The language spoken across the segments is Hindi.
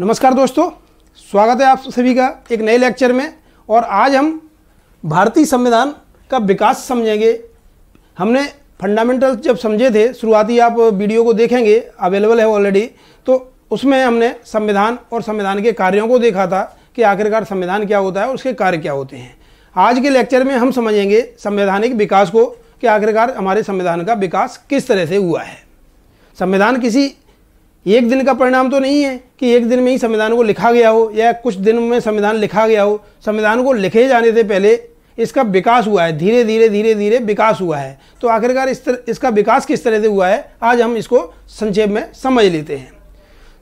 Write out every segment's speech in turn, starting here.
नमस्कार दोस्तों स्वागत है आप सभी का एक नए लेक्चर में और आज हम भारतीय संविधान का विकास समझेंगे हमने फंडामेंटल जब समझे थे शुरुआती आप वीडियो को देखेंगे अवेलेबल है ऑलरेडी तो उसमें हमने संविधान और संविधान के कार्यों को देखा था कि आखिरकार संविधान क्या होता है और उसके कार्य क्या होते हैं आज के लेक्चर में हम समझेंगे संवैधानिक विकास को कि आखिरकार हमारे संविधान का विकास किस तरह से हुआ है संविधान किसी एक दिन का परिणाम तो नहीं है कि एक दिन में ही संविधान को लिखा गया हो या कुछ दिन में संविधान लिखा गया हो संविधान को लिखे जाने से पहले इसका विकास हुआ है धीरे धीरे धीरे धीरे विकास हुआ है तो आखिरकार इस तर, इसका विकास किस तरह से हुआ है आज हम इसको संक्षेप में समझ लेते हैं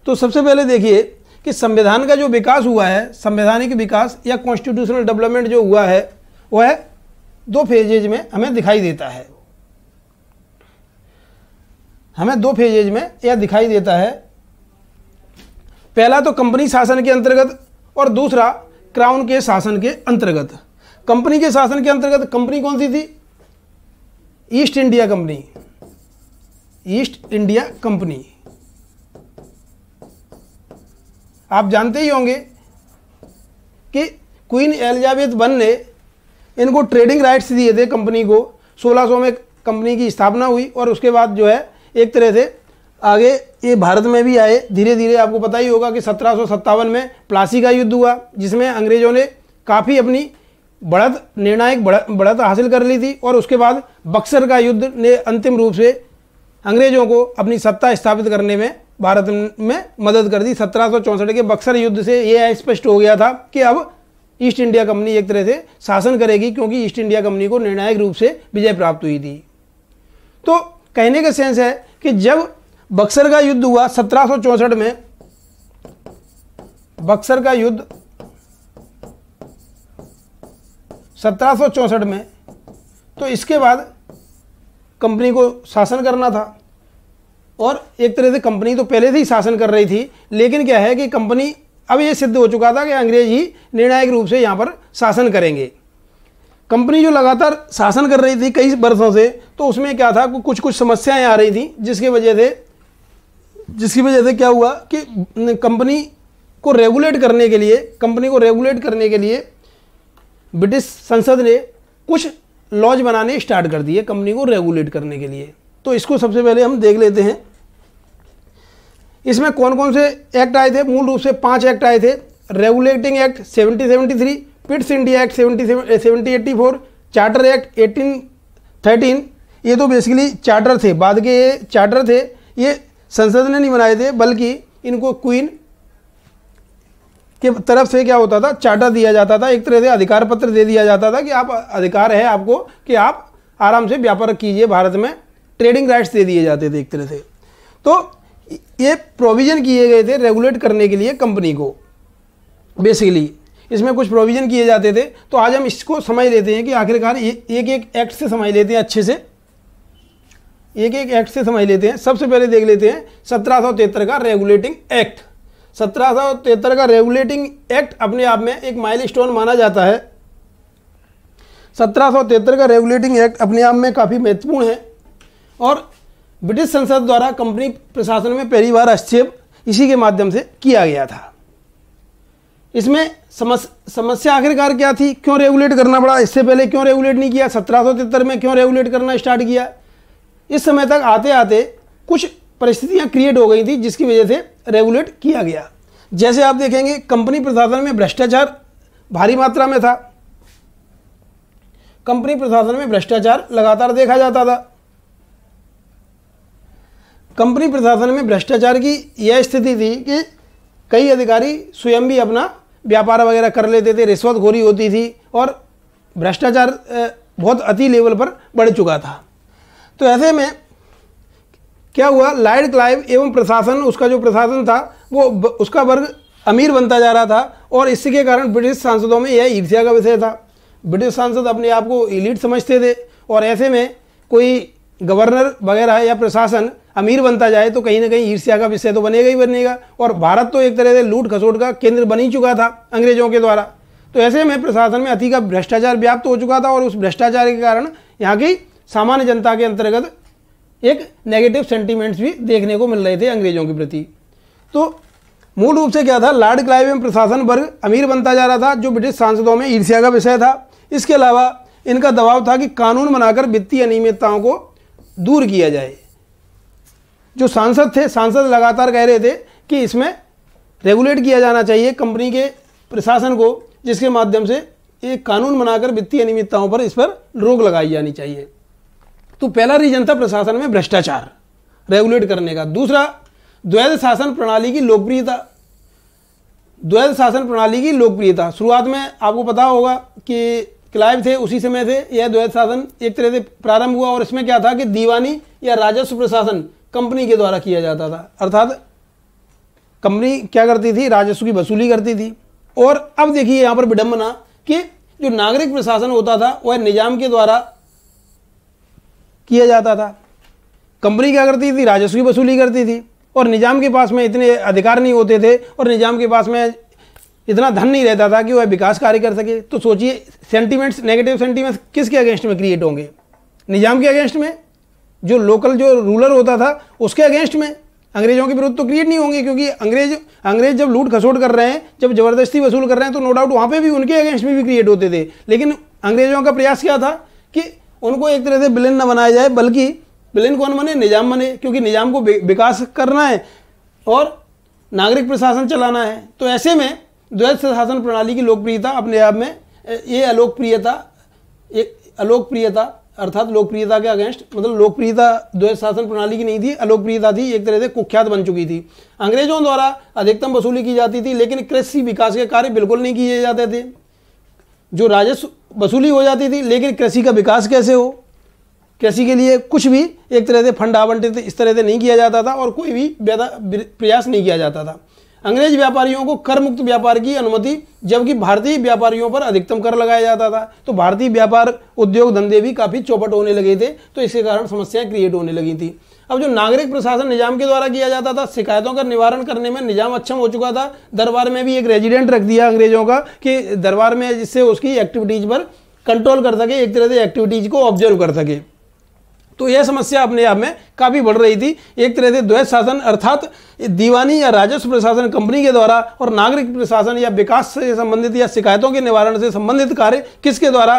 तो सबसे पहले देखिए कि संविधान का जो विकास हुआ है संवैधानिक विकास या कॉन्स्टिट्यूशनल डेवलपमेंट जो हुआ है वह दो फेजेज में हमें दिखाई देता है हमें दो फेजेज में यह दिखाई देता है पहला तो कंपनी शासन के अंतर्गत और दूसरा क्राउन के शासन के अंतर्गत कंपनी के शासन के अंतर्गत कंपनी कौन सी थी East India Company East India Company आप जानते ही होंगे कि क्वीन एलिजाबेथ वन ने इनको ट्रेडिंग राइट्स दिए थे कंपनी को 1600 में कंपनी की स्थापना हुई और उसके बाद जो है एक तरह से आगे ये भारत में भी आए धीरे धीरे आपको पता ही होगा कि सत्रह में प्लासी का युद्ध हुआ जिसमें अंग्रेज़ों ने काफ़ी अपनी बढ़त निर्णायक बढ़त बढ़त हासिल कर ली थी और उसके बाद बक्सर का युद्ध ने अंतिम रूप से अंग्रेज़ों को अपनी सत्ता स्थापित करने में भारत में मदद कर दी सत्रह के बक्सर युद्ध से यह स्पष्ट हो गया था कि अब ईस्ट इंडिया कंपनी एक तरह से शासन करेगी क्योंकि ईस्ट इंडिया कंपनी को निर्णायक रूप से विजय प्राप्त हुई थी तो कहने का सेंस है कि जब बक्सर का युद्ध हुआ सत्रह में बक्सर का युद्ध सत्रह में तो इसके बाद कंपनी को शासन करना था और एक तरह से कंपनी तो पहले से ही शासन कर रही थी लेकिन क्या है कि कंपनी अब ये सिद्ध हो चुका था कि अंग्रेज ही निर्णायक रूप से यहाँ पर शासन करेंगे कंपनी जो लगातार शासन कर रही थी कई बरसों से तो उसमें क्या था कुछ कुछ समस्याएं आ रही थी जिसकी वजह से जिसकी वजह से क्या हुआ कि कंपनी को रेगुलेट करने के लिए कंपनी को रेगुलेट करने के लिए ब्रिटिश संसद ने कुछ लॉज बनाने स्टार्ट कर दिए कंपनी को रेगुलेट करने के लिए तो इसको सबसे पहले हम देख लेते हैं इसमें कौन कौन से एक्ट आए थे मूल रूप से पांच एक्ट आए थे Regulating Act seventy seventy three Pitt's India Act seventy seventy eighty four Charter Act eighteen thirteen ये तो बेसिकली चार्टर थे बाद के ये चार्टर थे ये संसद ने नहीं बनाए थे बल्कि इनको क्वीन के तरफ से क्या होता था चार्टर दिया जाता था एक तरह से अधिकार पत्र दे दिया जाता था कि आप अधिकार है आपको कि आप आराम से व्यापार कीजिए भारत में ट्रेडिंग राइट्स दे दिए जाते थे एक तरह से तो ये प्रोविज़न किए गए थे रेगुलेट करने के लिए कंपनी को बेसिकली इसमें कुछ प्रोविज़न किए जाते थे तो आज हम इसको समझ लेते हैं कि आखिरकार एक एक एक्ट से समझ लेते हैं अच्छे से एक एक एक्ट से समझ लेते हैं सबसे पहले देख लेते हैं सत्रह का रेगुलेटिंग एक्ट सत्रह का रेगुलेटिंग एक्ट अपने आप में एक स्टोन माना जाता है सत्रह का रेगुलेटिंग एक्ट अपने आप में काफ़ी महत्वपूर्ण है और ब्रिटिश संसद द्वारा कंपनी प्रशासन में पहली बार हस्तक्षेप इसी के माध्यम से किया गया था इसमें समस्या समस्या आखिरकार क्या थी क्यों रेगुलेट करना पड़ा इससे पहले क्यों रेगुलेट नहीं किया सत्रह में क्यों रेगुलेट करना स्टार्ट किया इस समय तक आते आते कुछ परिस्थितियां क्रिएट हो गई थी जिसकी वजह से रेगुलेट किया गया जैसे आप देखेंगे कंपनी प्रशासन में भ्रष्टाचार भारी मात्रा में था कंपनी प्रशासन में भ्रष्टाचार लगातार देखा जाता था कंपनी प्रशासन में भ्रष्टाचार की यह स्थिति थी कि कई अधिकारी स्वयं भी अपना व्यापार वगैरह कर लेते थे रिश्वतखोरी होती थी और भ्रष्टाचार बहुत अति लेवल पर बढ़ चुका था तो ऐसे में क्या हुआ लाइड क्लाइव एवं प्रशासन उसका जो प्रशासन था वो उसका वर्ग अमीर बनता जा रहा था और इसी के कारण ब्रिटिश सांसदों में यह ईर्ष्या का विषय था ब्रिटिश सांसद अपने आप को इलीट समझते थे और ऐसे में कोई गवर्नर वगैरह या प्रशासन अमीर बनता जाए तो कहीं ना कहीं ईर्ष्या का विषय तो बनेगा ही बनेगा और भारत तो एक तरह से लूट खसोट का केंद्र बन ही चुका था अंग्रेजों के द्वारा तो ऐसे में प्रशासन में अति का भ्रष्टाचार व्याप्त हो चुका था और उस भ्रष्टाचार के कारण यहाँ की सामान्य जनता के अंतर्गत एक नेगेटिव सेंटीमेंट्स भी देखने को मिल रहे थे अंग्रेजों के प्रति तो मूल रूप से क्या था लॉर्ड क्लाइव एवं प्रशासन वर्ग अमीर बनता जा रहा था जो ब्रिटिश सांसदों में ईर्ष्या का विषय था इसके अलावा इनका दबाव था कि कानून बनाकर वित्तीय अनियमितताओं को दूर किया जाए जो सांसद थे सांसद लगातार कह रहे थे कि इसमें रेगुलेट किया जाना चाहिए कंपनी के प्रशासन को जिसके माध्यम से एक कानून बनाकर वित्तीय अनियमितताओं पर इस पर रोक लगाई जानी चाहिए तो पहला रीजन था प्रशासन में भ्रष्टाचार रेगुलेट करने का दूसरा द्वैध शासन प्रणाली की लोकप्रियता द्वैध शासन प्रणाली की लोकप्रियता शुरुआत में आपको पता होगा कि क्लाइव थे उसी समय से यह द्वैध शासन एक तरह से प्रारंभ हुआ और इसमें क्या था कि दीवानी या राजस्व प्रशासन कंपनी के द्वारा किया जाता था अर्थात कंपनी क्या करती थी राजस्व की वसूली करती थी और अब देखिए यहाँ पर विडंबना कि जो नागरिक प्रशासन होता था वह निजाम के द्वारा किया जाता था कंपनी क्या करती थी राजस्व की वसूली करती थी और निजाम के पास में इतने अधिकार नहीं होते थे और निजाम के पास में इतना धन नहीं रहता था कि वह विकास कार्य कर सके तो सोचिए सेंटीमेंट्स नेगेटिव सेंटीमेंट्स किसके अगेंस्ट में क्रिएट होंगे निजाम के अगेंस्ट में जो लोकल जो रूलर होता था उसके अगेंस्ट में अंग्रेजों के विरुद्ध तो क्रिएट नहीं होंगे क्योंकि अंग्रेज अंग्रेज जब लूट खसोट कर रहे हैं जब जबरदस्ती वसूल कर रहे हैं तो नो डाउट वहाँ पे भी उनके अगेंस्ट में भी क्रिएट होते थे लेकिन अंग्रेजों का प्रयास क्या था कि उनको एक तरह से बिलेन न बनाया जाए बल्कि बिलेन कौन बने निजाम बने क्योंकि निजाम को विकास करना है और नागरिक प्रशासन चलाना है तो ऐसे में द्वैत शासन प्रणाली की लोकप्रियता अपने आप में ये अलोकप्रियता ये अलोकप्रियता अर्थात लोकप्रियता के अगेंस्ट मतलब लोकप्रियता जो है शासन प्रणाली की नहीं थी अलोकप्रियता थी एक तरह से कुख्यात बन चुकी थी अंग्रेजों द्वारा अधिकतम वसूली की जाती थी लेकिन कृषि विकास के कार्य बिल्कुल नहीं किए जाते थे जो राजस्व वसूली हो जाती थी लेकिन कृषि का विकास कैसे हो कृषि के लिए कुछ भी एक तरह से फंड आवंटित इस तरह से नहीं किया जाता था और कोई भी प्रयास नहीं किया जाता था अंग्रेज व्यापारियों को कर मुक्त व्यापार की अनुमति जबकि भारतीय व्यापारियों पर अधिकतम कर लगाया जाता था तो भारतीय व्यापार उद्योग धंधे भी काफ़ी चौपट होने लगे थे तो इसके कारण समस्याएं क्रिएट होने लगी थी अब जो नागरिक प्रशासन निजाम के द्वारा किया जाता था शिकायतों का निवारण करने में निजाम अक्षम हो चुका था दरबार में भी एक रेजिडेंट रख दिया अंग्रेजों का कि दरबार में जिससे उसकी एक्टिविटीज़ पर कंट्रोल कर सके एक तरह से एक्टिविटीज़ को ऑब्जर्व कर सके तो यह समस्या अपने आप में काफ़ी बढ़ रही थी एक तरह से द्वैत शासन अर्थात दीवानी या राजस्व प्रशासन कंपनी के द्वारा और नागरिक प्रशासन या विकास से संबंधित या शिकायतों के निवारण से संबंधित कार्य किसके द्वारा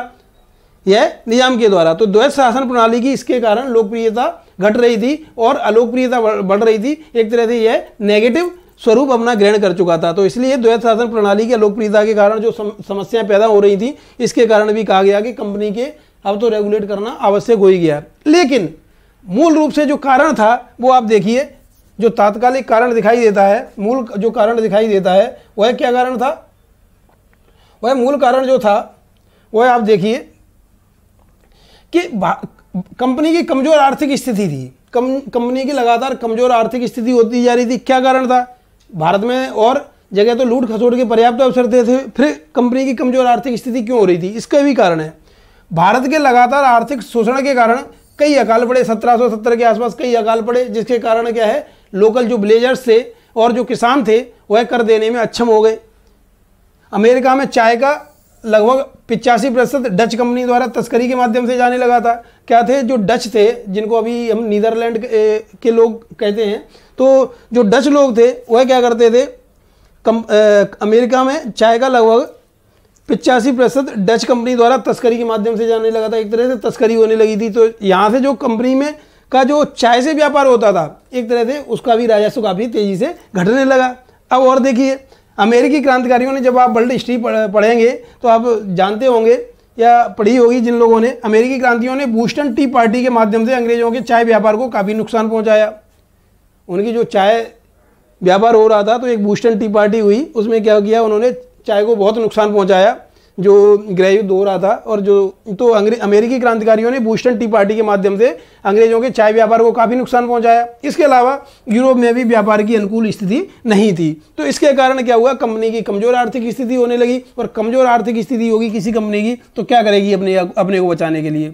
यह नियम के द्वारा तो द्वैत शासन प्रणाली की इसके कारण लोकप्रियता घट रही थी और अलोकप्रियता बढ़ रही थी एक तरह से यह नेगेटिव स्वरूप अपना ग्रहण कर चुका था तो इसलिए द्वैत शासन प्रणाली की लोकप्रियता के कारण जो समस्याएं पैदा हो रही थी इसके कारण भी कहा गया कि कंपनी के अब तो रेगुलेट करना आवश्यक हो ही गया लेकिन मूल रूप से जो कारण था वो आप देखिए जो तात्कालिक कारण दिखाई देता है मूल जो कारण दिखाई देता है वह क्या कारण था वह मूल कारण जो था वह आप देखिए कि कंपनी की कमज़ोर आर्थिक स्थिति थी कम कंपनी की लगातार कमज़ोर आर्थिक स्थिति होती जा रही थी क्या कारण था भारत में और जगह तो लूट खसोट के पर्याप्त अवसर थे फिर कंपनी की कमज़ोर आर्थिक स्थिति क्यों हो रही थी इसका भी कारण है भारत के लगातार आर्थिक शोषण के कारण कई अकाल पड़े 1770 के आसपास कई अकाल पड़े जिसके कारण क्या है लोकल जो ब्लेजर्स थे और जो किसान थे वह कर देने में अक्षम हो गए अमेरिका में चाय का लगभग पिचासी प्रतिशत डच कंपनी द्वारा तस्करी के माध्यम से जाने लगा था क्या थे जो डच थे जिनको अभी हम नीदरलैंड के लोग कहते हैं तो जो डच लोग थे वह क्या करते थे कम, आ, अमेरिका में चाय का लगभग पिचासी प्रतिशत डच कंपनी द्वारा तस्करी के माध्यम से जाने लगा था एक तरह से तस्करी होने लगी थी तो यहाँ से जो कंपनी में का जो चाय से व्यापार होता था एक तरह से उसका भी राजस्व काफ़ी तेज़ी से घटने लगा अब और देखिए अमेरिकी क्रांतिकारियों ने जब आप वर्ल्ड हिस्ट्री पढ़ेंगे तो आप जानते होंगे या पढ़ी होगी जिन लोगों ने अमेरिकी क्रांतियों ने बूस्टन टी पार्टी के माध्यम से अंग्रेजों के चाय व्यापार को काफ़ी नुकसान पहुंचाया उनकी जो चाय व्यापार हो रहा था तो एक बूस्टन टी पार्टी हुई उसमें क्या किया उन्होंने चाय को बहुत नुकसान पहुंचाया जो युद्ध हो रहा था और जो तो अमेरिकी क्रांतिकारियों ने बूस्टन टी पार्टी के माध्यम से अंग्रेजों के चाय व्यापार को काफ़ी नुकसान पहुंचाया इसके अलावा यूरोप में भी व्यापार की अनुकूल स्थिति नहीं थी तो इसके कारण क्या हुआ कंपनी की कमज़ोर आर्थिक स्थिति होने लगी और कमज़ोर आर्थिक स्थिति होगी किसी कंपनी की तो क्या करेगी अपने अपने को बचाने के लिए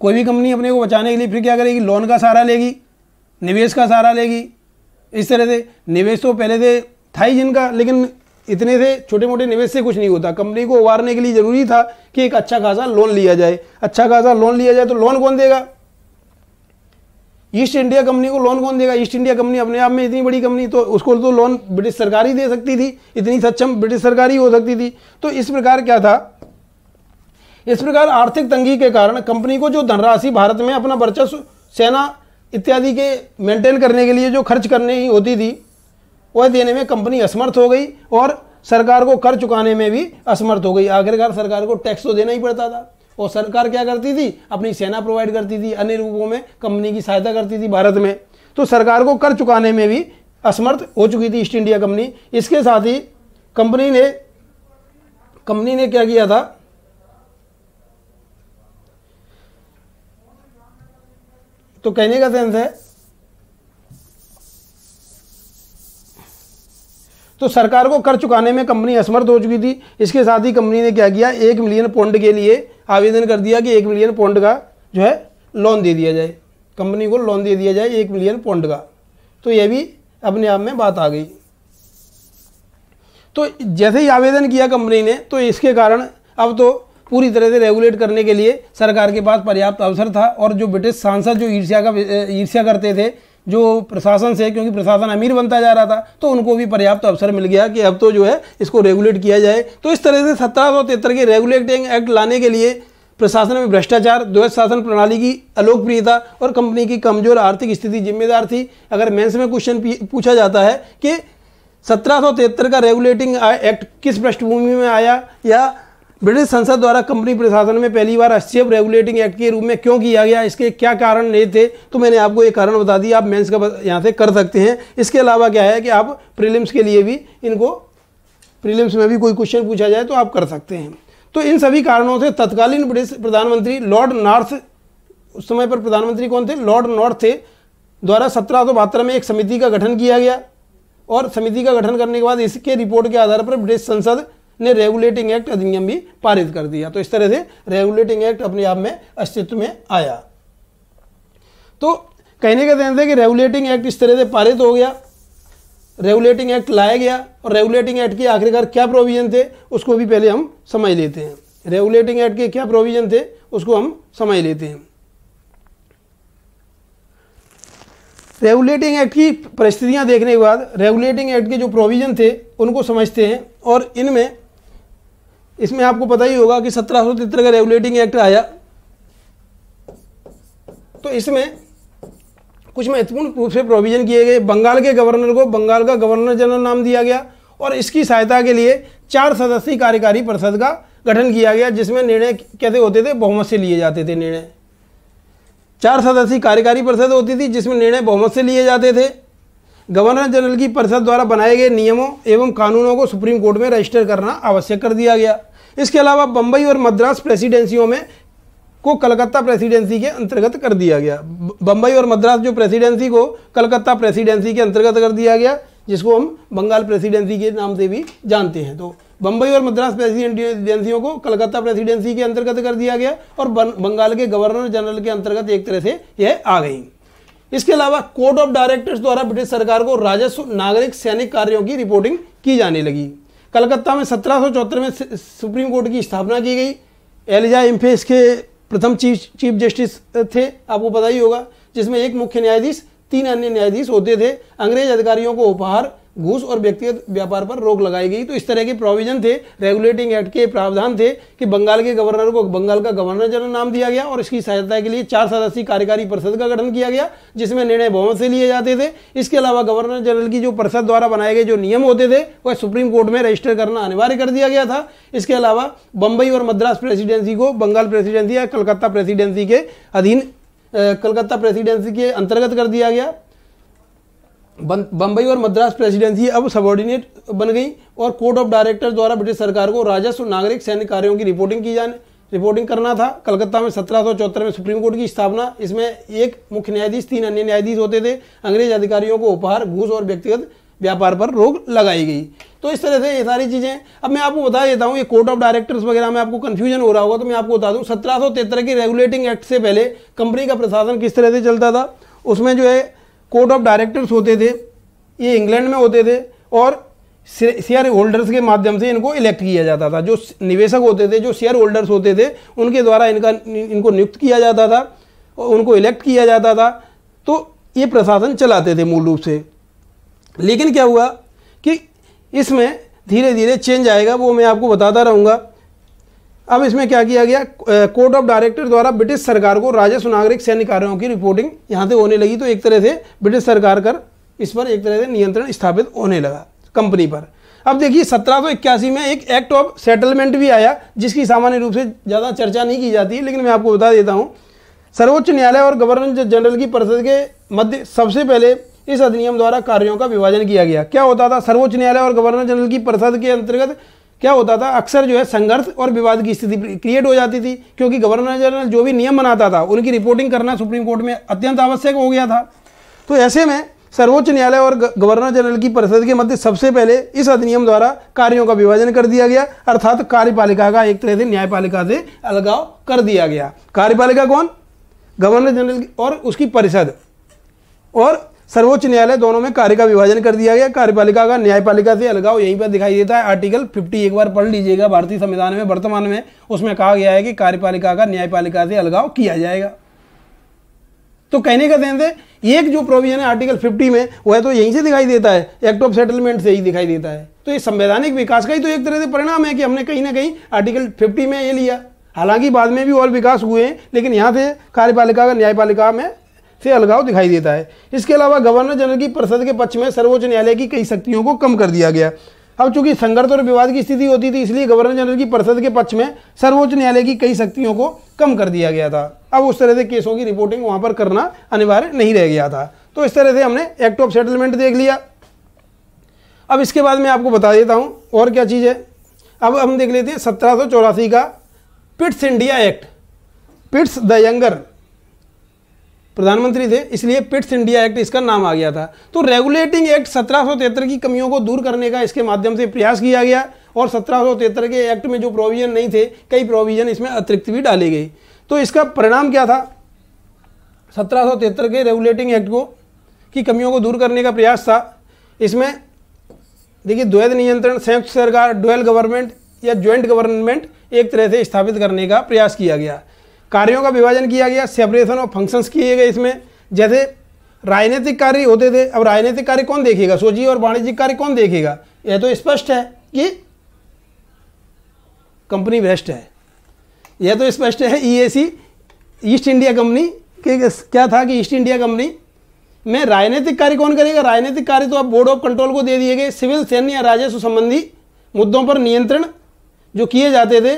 कोई भी कंपनी अपने को बचाने के लिए फिर क्या करेगी लोन का सहारा लेगी निवेश का सहारा लेगी इस तरह से निवेश तो पहले से था ही जिनका लेकिन इतने से छोटे मोटे निवेश से कुछ नहीं होता कंपनी को उबारने के लिए ज़रूरी था कि एक अच्छा खासा लोन लिया जाए अच्छा खासा लोन लिया जाए तो लोन कौन देगा ईस्ट इंडिया कंपनी को लोन कौन देगा ईस्ट इंडिया कंपनी अपने आप में इतनी बड़ी कंपनी तो उसको तो लोन ब्रिटिश सरकार ही दे सकती थी इतनी सक्षम ब्रिटिश सरकार ही हो सकती थी तो इस प्रकार क्या था इस प्रकार आर्थिक तंगी के कारण कंपनी को जो धनराशि भारत में अपना वर्चस्व सेना इत्यादि के मेंटेन करने के लिए जो खर्च करने ही होती थी वह देने में कंपनी असमर्थ हो गई और सरकार को कर चुकाने में भी असमर्थ हो गई आखिरकार सरकार को टैक्स तो देना ही पड़ता था और सरकार क्या करती थी अपनी सेना प्रोवाइड करती थी अन्य रूपों में कंपनी की सहायता करती थी भारत में तो सरकार को कर चुकाने में भी असमर्थ हो चुकी थी ईस्ट इंडिया कंपनी इसके साथ ही कंपनी ने कंपनी ने क्या किया था तो कहने का सेंस है तो सरकार को कर चुकाने में कंपनी असमर्थ हो चुकी थी इसके साथ ही कंपनी ने क्या किया एक मिलियन पौंड के लिए आवेदन कर दिया कि एक मिलियन पौंड का जो है लोन दे दिया जाए कंपनी को लोन दे दिया जाए एक मिलियन पौंड का तो यह भी अपने आप में बात आ गई तो जैसे ही आवेदन किया कंपनी ने तो इसके कारण अब तो पूरी तरह से रेगुलेट करने के लिए सरकार के पास पर्याप्त अवसर था और जो ब्रिटिश सांसद जो ईर्ष्या का ईर्ष्या करते थे जो प्रशासन से क्योंकि प्रशासन अमीर बनता जा रहा था तो उनको भी पर्याप्त अवसर मिल गया कि अब तो जो है इसको रेगुलेट किया जाए तो इस तरह से सत्रह के रेगुलेटिंग एक्ट लाने के लिए प्रशासन में भ्रष्टाचार द्वैत शासन प्रणाली की अलोकप्रियता और कंपनी की कमजोर आर्थिक स्थिति जिम्मेदार थी अगर मेंस में क्वेश्चन पूछा जाता है कि सत्रह का रेगुलेटिंग एक्ट किस पृष्ठभूमि में आया या ब्रिटिश संसद द्वारा कंपनी प्रशासन में पहली बार एसचीएफ रेगुलेटिंग एक्ट के रूप में क्यों किया गया इसके क्या कारण नहीं थे तो मैंने आपको एक कारण बता दिया आप मेंस का यहाँ से कर सकते हैं इसके अलावा क्या है कि आप प्रीलिम्स के लिए भी इनको प्रीलिम्स में भी कोई क्वेश्चन पूछा जाए तो आप कर सकते हैं तो इन सभी कारणों से तत्कालीन ब्रिटिश प्रधानमंत्री लॉर्ड नॉर्थ उस समय पर प्रधानमंत्री कौन थे लॉर्ड नॉर्थ थे द्वारा सत्रह में एक समिति का गठन किया गया और समिति का गठन करने के बाद इसके रिपोर्ट के आधार पर ब्रिटिश संसद ने रेगुलेटिंग एक्ट अधिनियम भी पारित कर दिया तो इस तरह से रेगुलेटिंग एक्ट अपने आप में अस्तित्व में आया तो कहने का ध्यान था कि रेगुलेटिंग एक्ट इस तरह से पारित हो गया रेगुलेटिंग एक्ट लाया गया और रेगुलेटिंग एक्ट के आखिरकार क्या प्रोविजन थे उसको भी पहले हम समझ लेते हैं रेगुलेटिंग एक्ट के क्या प्रोविजन थे उसको हम समझ लेते हैं रेगुलेटिंग एक्ट की परिस्थितियां देखने के बाद रेगुलेटिंग एक्ट के जो प्रोविजन थे उनको समझते हैं और इनमें इसमें आपको पता ही होगा कि सत्रह सौ तिहत्तर का रेगुलेटिंग एक्ट आया तो इसमें कुछ महत्वपूर्ण रूप से प्रोविजन किए गए बंगाल के गवर्नर को बंगाल का गवर्नर जनरल नाम दिया गया और इसकी सहायता के लिए चार सदस्यीय कार्यकारी परिषद का गठन किया गया जिसमें निर्णय कैसे होते थे बहुमत से लिए जाते थे निर्णय चार सदस्यीय कार्यकारी परिषद होती थी जिसमें निर्णय बहुमत से लिए जाते थे गवर्नर जनरल की परिषद द्वारा बनाए गए नियमों एवं कानूनों को सुप्रीम कोर्ट में रजिस्टर करना आवश्यक कर दिया गया इसके अलावा बम्बई और मद्रास प्रेसिडेंसियों में को कलकत्ता प्रेसिडेंसी के अंतर्गत कर दिया गया बम्बई और मद्रास जो प्रेसिडेंसी को कलकत्ता प्रेसिडेंसी के अंतर्गत कर दिया गया जिसको हम बंगाल प्रेसिडेंसी के नाम से भी जानते हैं तो बम्बई और मद्रास प्रेसिडेंसियों को कलकत्ता प्रेसिडेंसी के अंतर्गत कर दिया गया और बंगाल के गवर्नर जनरल के अंतर्गत एक तरह से यह आ गई इसके अलावा कोर्ट ऑफ डायरेक्टर्स द्वारा ब्रिटिश सरकार को राजस्व नागरिक सैनिक कार्यों की रिपोर्टिंग की जाने लगी कलकत्ता में सत्रह में सुप्रीम कोर्ट की स्थापना की गई एलिजा इम्फेस के प्रथम चीफ चीफ जस्टिस थे आपको पता ही होगा जिसमें एक मुख्य न्यायाधीश तीन अन्य न्यायाधीश होते थे अंग्रेज अधिकारियों को उपहार घूस और व्यक्तिगत व्यापार पर रोक लगाई गई तो इस तरह के प्रोविजन थे रेगुलेटिंग एक्ट के प्रावधान थे कि बंगाल के गवर्नर को बंगाल का गवर्नर जनरल नाम दिया गया और इसकी सहायता के लिए चार सदस्यीय कार्यकारी परिषद का गठन किया गया जिसमें निर्णय बहुमत से लिए जाते थे इसके अलावा गवर्नर जनरल की जो परिषद द्वारा बनाए गए जो नियम होते थे वह सुप्रीम कोर्ट में रजिस्टर करना अनिवार्य कर दिया गया था इसके अलावा बम्बई और मद्रास प्रेसिडेंसी को बंगाल प्रेसिडेंसी या कलकत्ता प्रेसिडेंसी के अधीन कलकत्ता प्रेसिडेंसी के अंतर्गत कर दिया गया बंबई और मद्रास प्रेसिडेंसी अब सबॉर्डिनेट बन गई और कोर्ट ऑफ डायरेक्टर द्वारा ब्रिटिश सरकार को राजस्व नागरिक सैन्य कार्यों की रिपोर्टिंग की जाने रिपोर्टिंग करना था कलकत्ता में सत्रह में सुप्रीम कोर्ट की स्थापना इसमें एक मुख्य न्यायाधीश तीन अन्य न्यायाधीश होते थे अंग्रेज अधिकारियों को उपहार घूस और व्यक्तिगत व्यापार पर रोक लगाई गई तो इस तरह से ये सारी चीज़ें अब मैं आपको बता देता हूँ ये कोर्ट ऑफ डायरेक्टर्स वगैरह में आपको कन्फ्यूजन हो रहा होगा तो मैं आपको बता दूँ सत्रह सौ के रेगुलेटिंग एक्ट से पहले कंपनी का प्रशासन किस तरह से चलता था उसमें जो है कोर्ट ऑफ डायरेक्टर्स होते थे ये इंग्लैंड में होते थे और शेयर होल्डर्स के माध्यम से इनको इलेक्ट किया जाता था जो निवेशक होते थे जो शेयर होल्डर्स होते थे उनके द्वारा इनका इनको नियुक्त किया जाता था और उनको इलेक्ट किया जाता था तो ये प्रशासन चलाते थे मूल रूप से लेकिन क्या हुआ कि इसमें धीरे धीरे चेंज आएगा वो मैं आपको बताता रहूँगा अब इसमें क्या किया गया कोर्ट ऑफ डायरेक्टर द्वारा ब्रिटिश सरकार को राजस्व नागरिक सैन्य कार्यों की रिपोर्टिंग यहाँ से होने लगी तो एक तरह से ब्रिटिश सरकार कर इस पर एक तरह से नियंत्रण स्थापित होने लगा कंपनी पर अब देखिए सत्रह में एक एक्ट ऑफ सेटलमेंट भी आया जिसकी सामान्य रूप से ज़्यादा चर्चा नहीं की जाती लेकिन मैं आपको बता देता हूँ सर्वोच्च न्यायालय और गवर्नर जनरल की परिषद के मध्य सबसे पहले इस अधिनियम द्वारा कार्यों का विभाजन किया गया क्या होता था सर्वोच्च न्यायालय और गवर्नर जनरल की परिषद के अंतर्गत क्या होता था अक्सर जो है संघर्ष और विवाद की स्थिति क्रिएट हो जाती थी क्योंकि गवर्नर जनरल जो भी नियम बनाता था उनकी रिपोर्टिंग करना सुप्रीम कोर्ट में अत्यंत आवश्यक हो गया था तो ऐसे में सर्वोच्च न्यायालय और गवर्नर जनरल की परिषद के मध्य सबसे पहले इस अधिनियम द्वारा कार्यों का विभाजन कर दिया गया अर्थात कार्यपालिका का एक तरह से न्यायपालिका से अलगाव कर दिया गया कार्यपालिका कौन गवर्नर जनरल और उसकी परिषद और सर्वोच्च न्यायालय दोनों में कार्य का विभाजन कर दिया गया कार्यपालिका का न्यायपालिका से अलगाव यहीं पर दिखाई देता है आर्टिकल 50 एक बार पढ़ लीजिएगा भारतीय संविधान में वर्तमान में उसमें कहा गया है कि कार्यपालिका का न्यायपालिका से अलगाव किया जाएगा तो कहने का सेंस एक जो प्रोविजन है आर्टिकल 50 में वह तो यहीं से दिखाई देता है एक्ट ऑफ सेटलमेंट से ही दिखाई देता है तो ये संवैधानिक विकास का ही तो एक तरह से परिणाम है कि हमने कहीं ना कहीं आर्टिकल फिफ्टी में ये लिया हालांकि बाद में भी और विकास हुए हैं लेकिन यहाँ से कार्यपालिका का न्यायपालिका में से अलगाव दिखाई देता है इसके अलावा गवर्नर जनरल की परिषद के पक्ष में सर्वोच्च न्यायालय की कई शक्तियों को कम कर दिया गया अब चूंकि संघर्ष और विवाद की स्थिति होती थी इसलिए गवर्नर जनरल की परिषद के पक्ष में सर्वोच्च न्यायालय की कई शक्तियों को कम कर दिया गया था अब उस तरह से केसों की रिपोर्टिंग वहां पर करना अनिवार्य नहीं रह गया था तो इस तरह से हमने एक्ट ऑफ सेटलमेंट देख लिया अब इसके बाद मैं आपको बता देता हूँ और क्या चीज़ है अब हम देख लेते हैं सत्रह का Pitt's India Act Pitt's the Younger प्रधानमंत्री थे इसलिए पिट्स इंडिया एक्ट इसका नाम आ गया था तो रेगुलेटिंग एक्ट सत्रह की कमियों को दूर करने का इसके माध्यम से प्रयास किया गया और सत्रह के एक्ट में जो प्रोविज़न नहीं थे कई प्रोविज़न इसमें अतिरिक्त भी डाले गए तो इसका परिणाम क्या था सत्रह के रेगुलेटिंग एक्ट को की कमियों को दूर करने का प्रयास था इसमें देखिए द्वैध नियंत्रण संयुक्त सरकार डुअल गवर्नमेंट या ज्वाइंट गवर्नमेंट एक तरह से स्थापित करने का प्रयास किया गया कार्यों का विभाजन किया गया सेपरेशन ऑफ फंक्शंस किए गए इसमें जैसे राजनीतिक कार्य होते थे अब राजनीतिक कार्य कौन देखेगा सोचिए और वाणिज्यिक कार्य कौन देखेगा यह तो स्पष्ट है कि कंपनी भ्रष्ट है यह तो स्पष्ट है ईएसी ईस्ट इंडिया कंपनी के क्या था कि ईस्ट इंडिया कंपनी में राजनीतिक कार्य कौन करेगा राजनीतिक कार्य तो अब बोर्ड ऑफ कंट्रोल को दे दिए गए सिविल सैन्य राजस्व संबंधी मुद्दों पर नियंत्रण जो किए जाते थे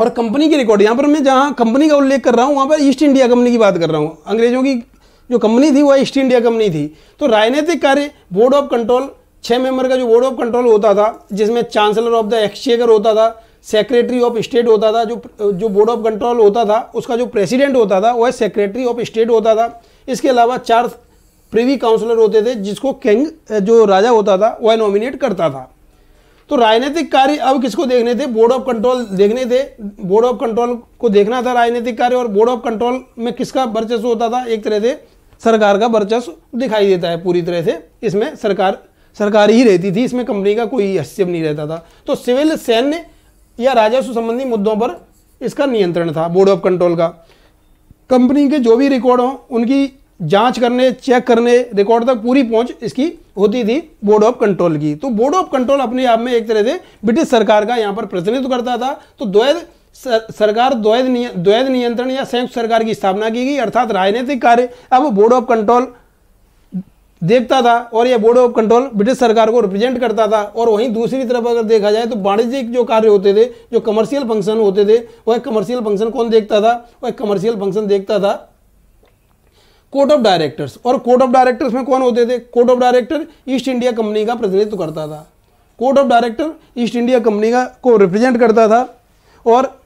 और कंपनी की रिकॉर्ड यहाँ पर मैं जहाँ कंपनी का उल्लेख कर रहा हूँ वहाँ पर ईस्ट इंडिया कंपनी की बात कर रहा हूँ अंग्रेजों की जो कंपनी थी वह ईस्ट इंडिया कंपनी थी तो राजनीतिक कार्य बोर्ड ऑफ कंट्रोल छः मेंबर का जो बोर्ड ऑफ कंट्रोल होता था जिसमें चांसलर ऑफ द एक्सचेकर होता था सेक्रेटरी ऑफ स्टेट होता था जो जो बोर्ड ऑफ कंट्रोल होता था उसका जो प्रेसिडेंट होता था वह सेक्रेटरी ऑफ स्टेट होता था इसके अलावा चार प्रीवी काउंसलर होते थे जिसको किंग जो राजा होता था वह नॉमिनेट करता था तो राजनीतिक कार्य अब किसको देखने थे बोर्ड ऑफ कंट्रोल देखने थे बोर्ड ऑफ कंट्रोल को देखना था राजनीतिक कार्य और बोर्ड ऑफ कंट्रोल में किसका वर्चस्व होता था एक तरह से सरकार का वर्चस्व दिखाई देता है पूरी तरह से इसमें सरकार सरकार ही रहती थी इसमें कंपनी का कोई हस्तक्षेप नहीं रहता था तो सिविल सैन्य या राजस्व संबंधी मुद्दों पर इसका नियंत्रण था बोर्ड ऑफ कंट्रोल का कंपनी के जो भी रिकॉर्ड हों उनकी जांच करने चेक करने रिकॉर्ड तक पूरी पहुंच इसकी होती थी बोर्ड ऑफ कंट्रोल की तो बोर्ड ऑफ कंट्रोल अपने आप में एक तरह से ब्रिटिश सरकार का यहाँ पर प्रतिनिधित्व करता था तो द्वैध सरकार द्वैध द्वैध नियंत्रण या संयुक्त सरकार की स्थापना की गई अर्थात राजनीतिक कार्य अब बोर्ड ऑफ कंट्रोल देखता था और यह बोर्ड ऑफ कंट्रोल ब्रिटिश सरकार को रिप्रेजेंट करता था और वहीं दूसरी तरफ अगर देखा जाए तो वाणिज्यिक जो कार्य होते थे जो कमर्शियल फंक्शन होते थे वह कमर्शियल फंक्शन कौन देखता था वह कमर्शियल फंक्शन देखता था कोर्ट ऑफ डायरेक्टर्स और कोर्ट ऑफ डायरेक्टर्स में कौन होते थे Court of Director East India Company का प्रतिनिधित्व करता था Court of Director East India Company का को रिप्रेजेंट करता था और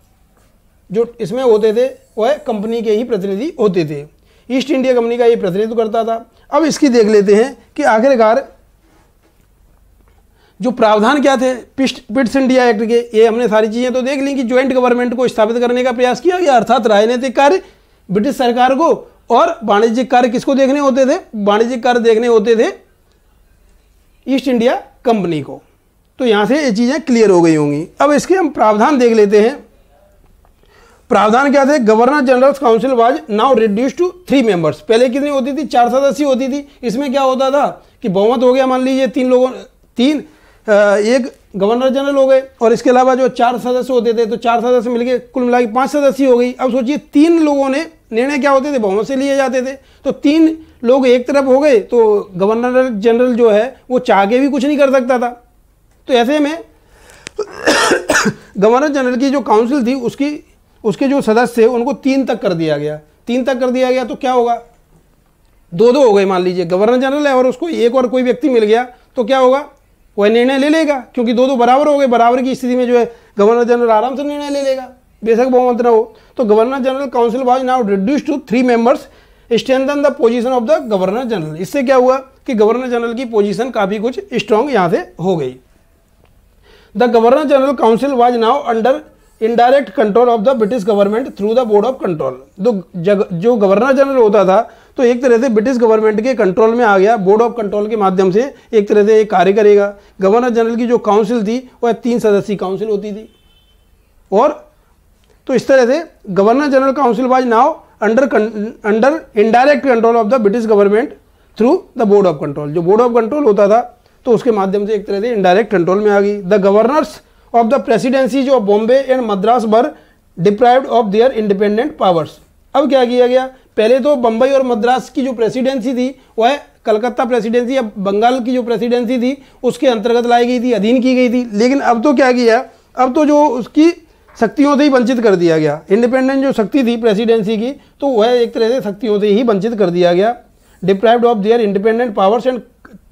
जो इसमें होते थे वह कंपनी के ही प्रतिनिधि होते थे ईस्ट इंडिया कंपनी का ये प्रतिनिधित्व करता था अब इसकी देख लेते हैं कि आखिरकार जो प्रावधान क्या थे पिट्स इंडिया एक्ट के ये हमने सारी चीज़ें तो देख ली कि ज्वाइंट गवर्नमेंट को स्थापित करने का प्रयास किया गया अर्थात राजनीतिक कार्य ब्रिटिश सरकार को और वाणिज्यिक कार्य किसको देखने होते थे वाणिज्यिक कार्य देखने होते थे ईस्ट इंडिया कंपनी को तो यहाँ से ये चीज़ें क्लियर हो गई होंगी अब इसके हम प्रावधान देख लेते हैं प्रावधान क्या थे governor general council was now reduce to three members पहले कितनी होती थी चार सदस्य होती थी इसमें क्या होता था कि बहुमत हो गया मान लीजिए तीन लोगों तीन एक गवर्नर जनरल हो गए और इसके अलावा जो चार सदस्य होते थे तो चार सदस्य मिलकर कुल मिला के पाँच सदस्य हो गई अब सोचिए तीन लोगों ने निर्णय क्या होते थे बहुमत से लिए जाते थे तो तीन लोग एक तरफ हो गए तो गवर्नर जनरल जो है वो चाह के भी कुछ नहीं कर सकता था तो ऐसे में गवर्नर जनरल की जो काउंसिल थी उसकी उसके जो सदस्य थे उनको तीन तक कर दिया गया तीन तक कर दिया गया तो क्या होगा दो दो हो गए मान लीजिए गवर्नर जनरल है और उसको एक और कोई व्यक्ति मिल गया तो क्या होगा वह निर्णय ले लेगा क्योंकि दो दो बराबर हो गए बराबर की स्थिति में जो है गवर्नर जनरल आराम से निर्णय ले लेगा बेशक बहुमत न हो तो governor general council was now reduce to three members strengthen the position of the governor general इससे क्या हुआ कि गवर्नर जनरल की पोजीशन काफ़ी कुछ स्ट्रांग यहाँ से हो गई the governor general council was now under indirect control of the British government through the Board of Control जो गवर्नर जनरल होता था तो एक तरह से ब्रिटिश गवर्नमेंट के कंट्रोल में आ गया बोर्ड ऑफ कंट्रोल के माध्यम से एक तरह से ये कार्य करेगा गवर्नर जनरल की जो काउंसिल थी वह तीन सदस्यीय काउंसिल होती थी और तो इस तरह से governor general council was now under under indirect control of the British government through the Board of Control जो बोर्ड ऑफ कंट्रोल होता था तो उसके माध्यम से एक तरह से इनडायरेक्ट कंट्रोल में आ गई the governors of the presidencies of Bombay and Madras were deprived of their independent powers अब क्या किया गया पहले तो बम्बई और मद्रास की जो प्रेसिडेंसी थी वह कलकत्ता प्रेसिडेंसी या बंगाल की जो प्रेसिडेंसी थी उसके अंतर्गत लाई गई थी अधीन की गई थी लेकिन अब तो क्या किया अब तो जो उसकी शक्तियों से ही वंचित कर दिया गया इंडिपेंडेंट जो शक्ति थी प्रेसिडेंसी की तो वह एक तरह से शक्तियों से ही वंचित कर दिया गया deprived of their independent powers and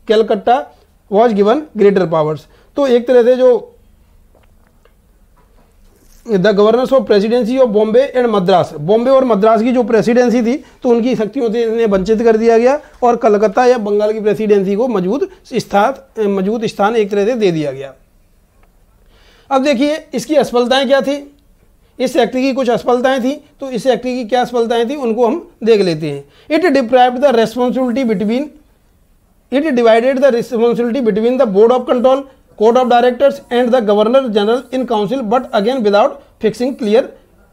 Calcutta was given greater powers तो एक तरह से जो the governors of presidency of Bombay and Madras Bombay और मद्रास की जो प्रेसिडेंसी थी तो उनकी शक्तियों से इन्हें वंचित कर दिया गया और कलकत्ता या बंगाल की प्रेसिडेंसी को मजबूत स्थान मजबूत स्थान एक तरह से दे दिया गया अब देखिए इसकी असफलताएं क्या थी इस एक्ट की कुछ असफलताएं थी तो इस एक्ट की क्या असफलताएं थी उनको हम देख लेते हैं it deprive the responsibility between it divided the responsibility between the Board of Control Court of Directors and the governor general in council but again without fixing clear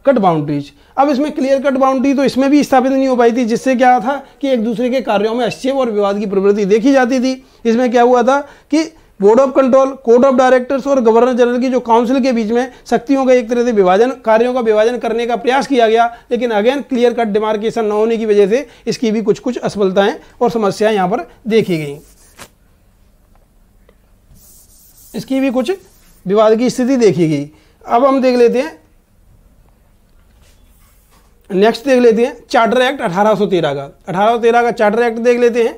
cut boundaries अब इसमें क्लियर कट बाउंड्री तो इसमें भी स्थापित नहीं हो पाई थी जिससे क्या था कि एक दूसरे के कार्यों में अश्चेव और विवाद की प्रवृत्ति देखी जाती थी इसमें क्या हुआ था कि Board of Control Court of Directors और गवर्नर जनरल की जो काउंसिल के बीच में शक्तियों का एक तरह से विभाजन कार्यों का विभाजन करने का प्रयास किया गया लेकिन अगेन क्लियर कट डिमार्केशन न होने की वजह से इसकी भी कुछ कुछ असफलताएं और समस्याएं यहाँ पर देखी गई इसकी भी कुछ विवाद की स्थिति देखी गई अब हम देख लेते हैं नेक्स्ट देख लेते हैं चार्टर एक्ट 1813 का 1813 का चार्टर एक्ट देख लेते हैं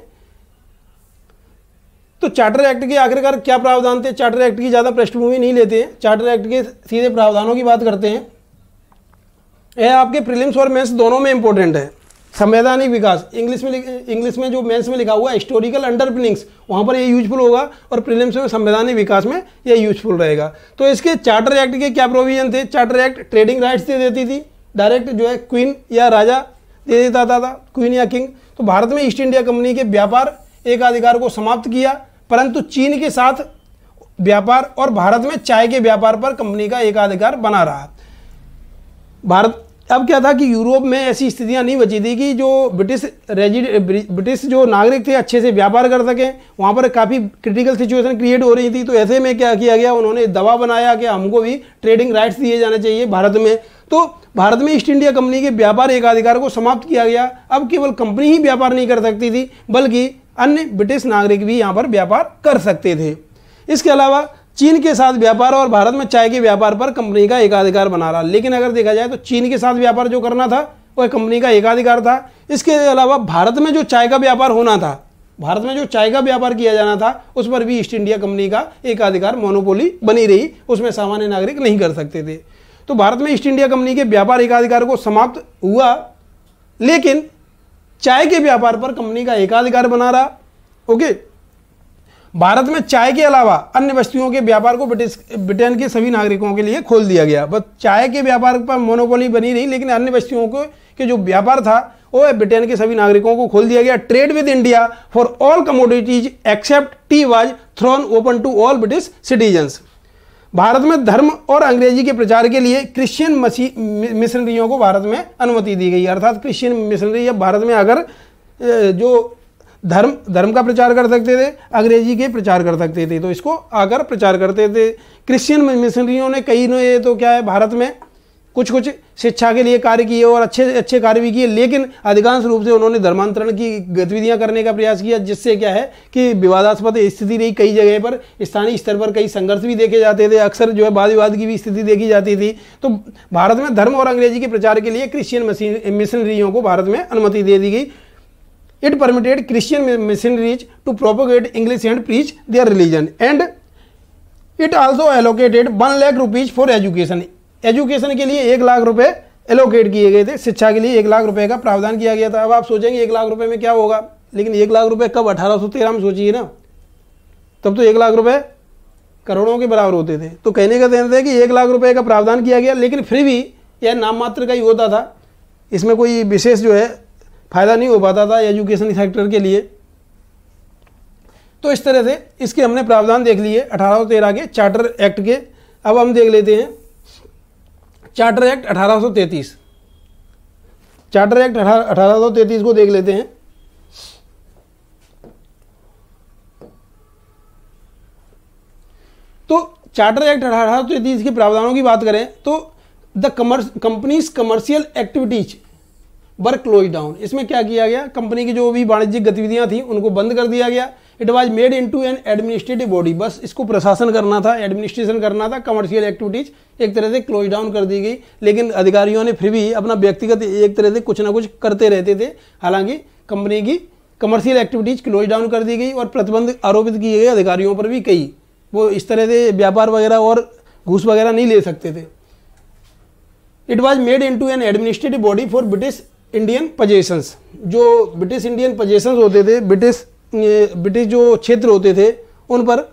तो चार्टर एक्ट के आखिरकार क्या प्रावधान थे चार्टर एक्ट की ज़्यादा पृष्ठभूमि नहीं लेते हैं चार्टर एक्ट के सीधे प्रावधानों की बात करते हैं यह आपके प्रीलिम्स और मेंस दोनों में इंपॉर्टेंट है संवैधानिक विकास इंग्लिश में इंग्लिश में जो मेंस में लिखा हुआ है हिस्टोरिकल अंडरपिनिंग्स वहाँ पर ये यूजफुल होगा और प्रीलिम्स में संवैधानिक विकास में ये यूजफुल रहेगा तो इसके चार्टर एक्ट के क्या प्रोविजन थे चार्टर एक्ट ट्रेडिंग राइट्स दे देती थी डायरेक्ट जो है क्वीन या राजा दे देता था, था क्वीन या किंग तो भारत में ईस्ट इंडिया कंपनी के व्यापार एकाधिकार को समाप्त किया परंतु चीन के साथ व्यापार और भारत में चाय के व्यापार पर कंपनी का एकाधिकार बना रहा भारत अब क्या था कि यूरोप में ऐसी स्थितियां नहीं बची थी कि जो ब्रिटिश रेजिड ब्रिटिश जो नागरिक थे अच्छे से व्यापार कर सकें वहाँ पर काफ़ी क्रिटिकल सिचुएशन क्रिएट हो रही थी तो ऐसे में क्या किया गया उन्होंने दवा बनाया कि हमको भी ट्रेडिंग राइट्स दिए जाने चाहिए भारत में तो भारत में ईस्ट इंडिया कंपनी के व्यापार एकाधिकार को समाप्त किया गया अब केवल कंपनी ही व्यापार नहीं कर सकती थी बल्कि अन्य ब्रिटिश नागरिक भी यहाँ पर व्यापार कर सकते थे इसके अलावा चीन के साथ व्यापार और भारत में चाय के व्यापार पर कंपनी का एकाधिकार बना रहा लेकिन अगर देखा जाए तो चीन के साथ व्यापार जो करना था वह कंपनी का एकाधिकार था इसके अलावा भारत में जो चाय का व्यापार होना था भारत में जो चाय का व्यापार किया जाना था उस पर भी ईस्ट इंडिया कंपनी का एकाधिकार मोनोपोली बनी रही उसमें सामान्य नागरिक नहीं कर सकते थे तो भारत में ईस्ट इंडिया कंपनी के व्यापार एकाधिकार को समाप्त हुआ लेकिन चाय के व्यापार पर कंपनी का एकाधिकार बना रहा ओके भारत में चाय के अलावा अन्य वस्तुओं के व्यापार को ब्रिटिश ब्रिटेन के सभी नागरिकों के लिए खोल दिया गया बस चाय के व्यापार पर मोनोपोली बनी रही लेकिन अन्य वस्तुओं को के जो व्यापार था वो ब्रिटेन के सभी नागरिकों को खोल दिया गया trade with India for all commodities except tea was thrown open to all British citizens Bharat में धर्म और अंग्रेजी के प्रचार के लिए क्रिश्चियन मिशनरियों को भारत में अनुमति दी गई अर्थात क्रिश्चियन मिशनरी जब भारत में अगर जो धर्म धर्म का प्रचार कर सकते थे अंग्रेजी के प्रचार कर सकते थे तो इसको आकर प्रचार करते थे क्रिश्चियन मिशनरियों ने कई ने तो क्या है भारत में कुछ कुछ शिक्षा के लिए कार्य किए और अच्छे अच्छे कार्य भी किए लेकिन अधिकांश रूप से उन्होंने धर्मांतरण की गतिविधियां करने का प्रयास किया जिससे क्या है कि विवादास्पद स्थिति रही कई जगह पर स्थानीय स्तर पर कई संघर्ष भी देखे जाते थे अक्सर जो है वाद विवाद की भी स्थिति देखी जाती थी तो भारत में धर्म और अंग्रेजी के प्रचार के लिए क्रिश्चियन मिशनरियों को भारत में अनुमति दे दी गई it permitted Christian missionaries to propagate English and preach their religion and it also allocated one lakh rupees for education education के लिए एक लाख रुपए एलोकेट किए गए थे शिक्षा के लिए एक लाख रुपए का प्रावधान किया गया था अब आप सोचेंगे एक लाख रुपए में क्या होगा लेकिन एक लाख रुपए कब अठारह सौ तेरह में सोचिए ना तब तो एक लाख रुपए करोड़ों के बराबर होते थे तो कहने का कहते हैं कि एक लाख रुपए का प्रावधान किया गया लेकिन फिर भी यह नाम मात्र का ही होता था इसमें कोई विशेष जो है फ़ायदा नहीं हो पाता था एजुकेशन सेक्टर के लिए तो इस तरह से इसके हमने प्रावधान देख लिए अठारह के चार्टर एक्ट के अब हम देख लेते हैं चार्टर एक्ट 1833 चार्टर एक्ट 1833 को देख लेते हैं तो चार्टर एक्ट अठारह सौ तैतीस के प्रावधानों की बात करें तो the commerce company's commercial activities were close down इसमें क्या किया गया कंपनी की जो भी वाणिज्यिक गतिविधियां थी उनको बंद कर दिया गया it was made into an administrative body बस इसको प्रशासन करना था एडमिनिस्ट्रेशन करना था कमर्शियल एक्टिविटीज एक तरह से क्लोज डाउन कर दी गई लेकिन अधिकारियों ने फिर भी अपना व्यक्तिगत एक तरह से कुछ ना कुछ करते रहते थे हालांकि कंपनी की कमर्शियल एक्टिविटीज क्लोज डाउन कर दी गई और प्रतिबंध आरोपित किए गए अधिकारियों पर भी कई वो इस तरह से व्यापार वगैरह और घूस वगैरह नहीं ले सकते थे it was made into an administrative body for British Indian possessions जो ब्रिटिश इंडियन पजेशंस होते थे ब्रिटिश ब्रिटिश जो क्षेत्र होते थे उन पर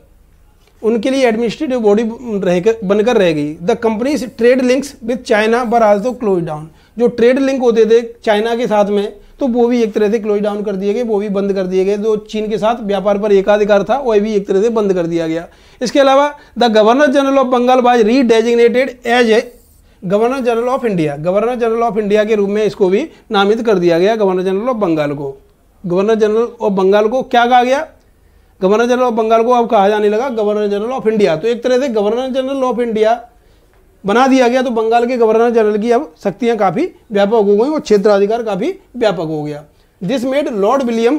उनके लिए एडमिनिस्ट्रेटिव बॉडी रहकर बनकर रह गई the company's trade links with China were आज दो क्लोज डाउन जो ट्रेड लिंक होते थे चाइना के साथ में तो वो भी एक तरह से क्लोज डाउन कर दिए गए वो भी बंद कर दिए गए जो चीन के साथ व्यापार पर एकाधिकार था वह भी एक तरह से बंद कर दिया गया इसके अलावा the governor general of Bengal was redesignated as governor general of India governor general of India के रूप में इसको भी नामित कर दिया गया गवर्नर जनरल ऑफ बंगाल को गवर्नर जनरल ऑफ बंगाल को क्या कहा गया गवर्नर जनरल ऑफ बंगाल को अब कहा जाने लगा गवर्नर जनरल ऑफ इंडिया तो एक तरह से गवर्नर जनरल ऑफ इंडिया बना दिया गया तो बंगाल के गवर्नर जनरल की अब शक्तियाँ काफ़ी व्यापक हो गई और क्षेत्राधिकार काफ़ी व्यापक हो गया this made Lord William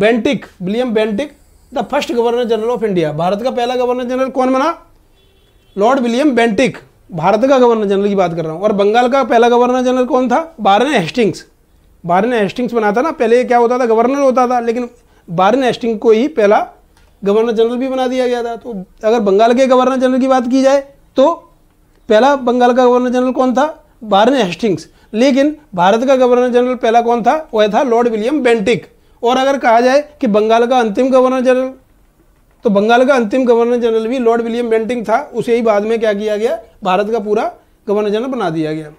Bentinck William Bentinck the first governor general of India Bharat का पहला गवर्नर जनरल कौन बना लॉर्ड विलियम बेंटिक भारत का गवर्नर जनरल की बात कर रहा हूँ और बंगाल का पहला गवर्नर जनरल कौन था बारन हेस्टिंग्स बारन हेस्टिंग्स बना था ना पहले क्या होता था गवर्नर होता था लेकिन बारन हेस्टिंग को ही पहला गवर्नर जनरल भी बना दिया गया था तो अगर बंगाल के गवर्नर जनरल की बात की जाए तो पहला बंगाल का गवर्नर जनरल कौन था बारन हेस्टिंग्स लेकिन भारत का गवर्नर जनरल पहला कौन था वह था लॉर्ड विलियम बेंटिक और अगर कहा जाए कि बंगाल का अंतिम गवर्नर जनरल तो बंगाल का अंतिम गवर्नर जनरल भी लॉर्ड विलियम बेंटिंग था उसे ही बाद में क्या किया गया भारत का पूरा गवर्नर जनरल बना दिया गया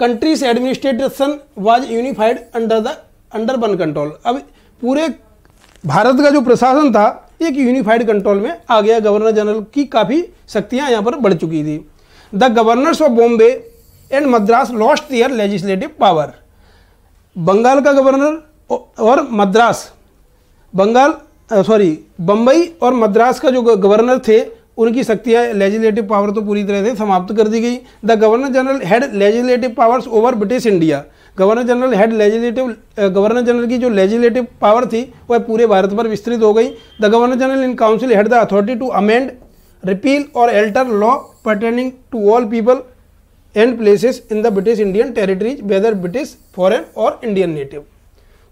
country's administration was unified under the under one control अब पूरे भारत का जो प्रशासन था एक यूनिफाइड कंट्रोल में आ गया गवर्नर जनरल की काफ़ी शक्तियाँ यहाँ पर बढ़ चुकी थी the governors of Bombay and Madras lost their legislative power Bengal का गवर्नर और मद्रास बंगाल सॉरी बम्बई और मद्रास का जो गवर्नर थे उनकी शक्तियाँ लेजिस्लेटिव पावर तो पूरी तरह से समाप्त कर दी गई the governor general had legislative powers over British India governor general had legislative governor general की जो लेजिलेटिव पावर थी वह पूरे भारत पर विस्तृत हो गई the governor general in council had the authority to amend repeal or alter law pertaining to all people and places in the British Indian territories whether British foreign or Indian native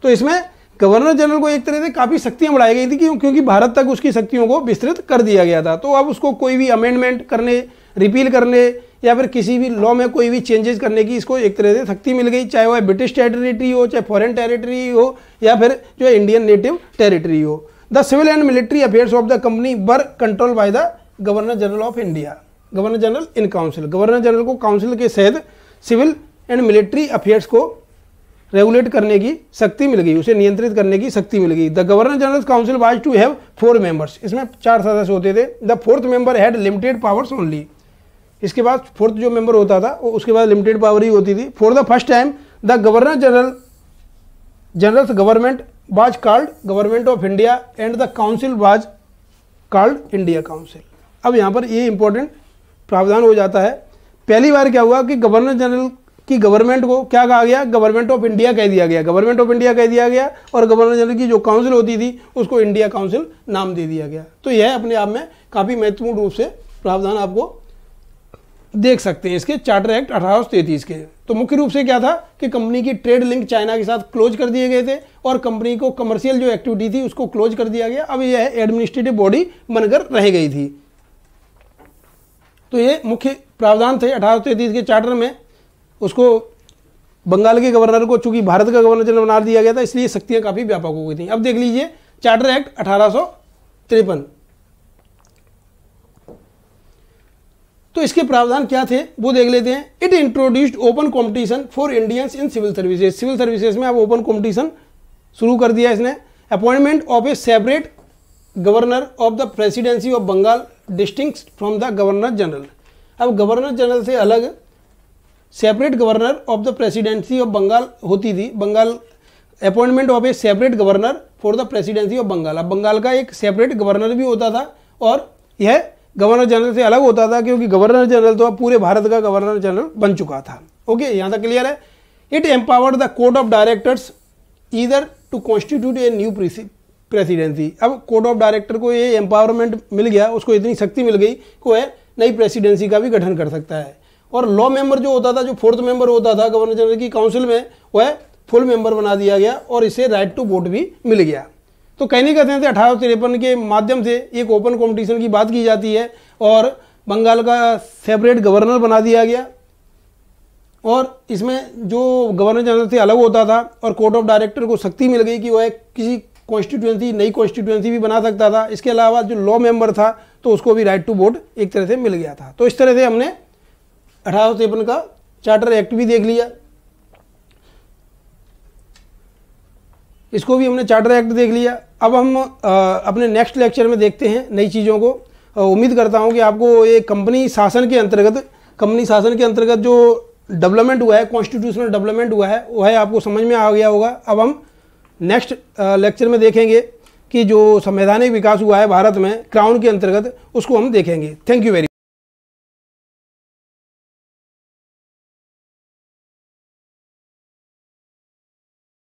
तो इसमें गवर्नर जनरल को एक तरह से काफ़ी शक्तियाँ बढ़ाई गई थी क्यों क्योंकि भारत तक उसकी शक्तियों को विस्तृत कर दिया गया था तो अब उसको कोई भी अमेंडमेंट करने रिपील करने या फिर किसी भी लॉ में कोई भी चेंजेस करने की इसको एक तरह से शक्ति मिल गई चाहे वह ब्रिटिश टेरिटरी हो चाहे फॉरेन टेरिटरी हो या फिर जो इंडियन नेटिव टेरिटरी हो the civil and military affairs of the company were control by the governor general of India governor general in council governor general को काउंसिल के सहित सिविल एंड मिलिट्री अफेयर्स को रेगुलेट करने की शक्ति मिल गई उसे नियंत्रित करने की शक्ति मिल गई the governor general council was to have four members इसमें चार सदस्य होते थे the fourth member had limited powers only इसके बाद फोर्थ जो मेंबर होता था वो उसके बाद लिमिटेड पावर ही होती थी for the first time the governor general general government was called Government of India and the council was called India Council अब यहाँ पर ये इंपॉर्टेंट प्रावधान हो जाता है पहली बार क्या हुआ कि गवर्नर जनरल कि गवर्नमेंट को क्या कहा गया गवर्नमेंट ऑफ इंडिया कह दिया गया गवर्नमेंट ऑफ इंडिया कह दिया गया और गवर्नर जनरल की जो काउंसिल होती थी उसको इंडिया काउंसिल नाम दे दिया गया तो यह अपने आप में काफ़ी महत्वपूर्ण रूप से प्रावधान आपको देख सकते हैं इसके चार्टर एक्ट अठारह के तो मुख्य रूप से क्या था कि कंपनी की ट्रेड लिंक चाइना के साथ क्लोज कर दिए गए थे और कंपनी को कमर्शियल जो एक्टिविटी थी उसको क्लोज कर दिया गया अब यह एडमिनिस्ट्रेटिव बॉडी बनकर रह गई थी तो ये मुख्य प्रावधान थे अठारह के चार्टर में उसको बंगाल के गवर्नर को चूंकि भारत का गवर्नर जनरल बना दिया गया था इसलिए शक्तियां काफ़ी व्यापक हो गई थी अब देख लीजिए चार्टर एक्ट अठारह तो इसके प्रावधान क्या थे वो देख लेते हैं it introduced open competition for Indians in civil services civil services में अब ओपन कॉम्पिटिशन शुरू कर दिया इसने appointment of a separate governor of the presidency of Bengal distinct from the governor general अब गवर्नर जनरल से अलग separate governor of the presidency of Bengal होती थी Bengal appointment of a separate governor for the presidency of Bengal अब बंगाल का एक सेपरेट गवर्नर भी होता था और यह गवर्नर जनरल से अलग होता था क्योंकि गवर्नर जनरल तो अब पूरे भारत का गवर्नर जनरल बन चुका था ओके यहाँ तक क्लियर है it empowered the Court of Directors इधर to constitute a new presidency अब कोर्ट ऑफ डायरेक्टर को ये एम्पावरमेंट मिल गया उसको इतनी शक्ति मिल गई को है नई प्रेसिडेंसी का भी गठन कर सकता है और लॉ मेंबर जो होता था जो फोर्थ मेंबर होता था गवर्नर जनरल की काउंसिल में वह फुल मेंबर बना दिया गया और इसे राइट टू वोट भी मिल गया तो कहने कहते थे अठारह के माध्यम से एक ओपन कॉम्पिटिशन की बात की जाती है और बंगाल का सेपरेट गवर्नर बना दिया गया और इसमें जो गवर्नर जनरल से अलग होता था और कोर्ट ऑफ डायरेक्टर को शक्ति मिल गई कि वह किसी कॉन्स्टिट्यूंसी नई कॉन्स्टिट्यूंसी भी बना सकता था इसके अलावा जो लॉ मेंबर था तो उसको भी राइट टू वोट एक तरह से मिल गया था तो इस तरह से हमने अठारह का चार्टर एक्ट भी देख लिया इसको भी हमने चार्टर एक्ट देख लिया अब हम आ, अपने नेक्स्ट लेक्चर में देखते हैं नई चीज़ों को उम्मीद करता हूँ कि आपको ये कंपनी शासन के अंतर्गत कंपनी शासन के अंतर्गत जो डेवलपमेंट हुआ है कॉन्स्टिट्यूशनल डेवलपमेंट हुआ है वह आपको समझ में आ गया होगा अब हम नेक्स्ट लेक्चर में देखेंगे कि जो संवैधानिक विकास हुआ है भारत में क्राउन के अंतर्गत उसको हम देखेंगे थैंक यू वेरी